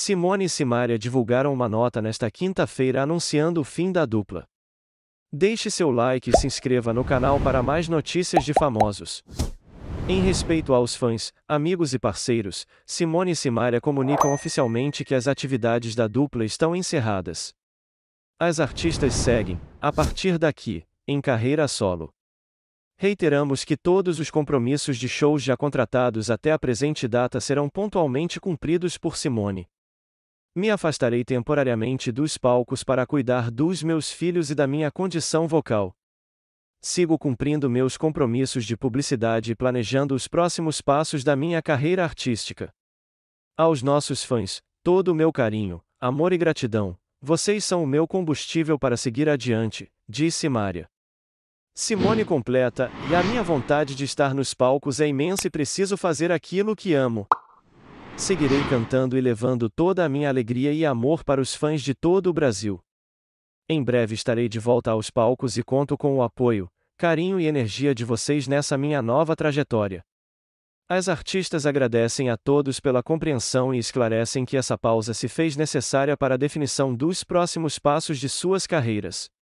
Simone e Simária divulgaram uma nota nesta quinta-feira anunciando o fim da dupla. Deixe seu like e se inscreva no canal para mais notícias de famosos. Em respeito aos fãs, amigos e parceiros, Simone e Simária comunicam oficialmente que as atividades da dupla estão encerradas. As artistas seguem, a partir daqui, em carreira solo. Reiteramos que todos os compromissos de shows já contratados até a presente data serão pontualmente cumpridos por Simone me afastarei temporariamente dos palcos para cuidar dos meus filhos e da minha condição vocal. Sigo cumprindo meus compromissos de publicidade e planejando os próximos passos da minha carreira artística. Aos nossos fãs, todo o meu carinho, amor e gratidão, vocês são o meu combustível para seguir adiante, disse Maria. Simone completa, e a minha vontade de estar nos palcos é imensa e preciso fazer aquilo que amo. Seguirei cantando e levando toda a minha alegria e amor para os fãs de todo o Brasil. Em breve estarei de volta aos palcos e conto com o apoio, carinho e energia de vocês nessa minha nova trajetória. As artistas agradecem a todos pela compreensão e esclarecem que essa pausa se fez necessária para a definição dos próximos passos de suas carreiras.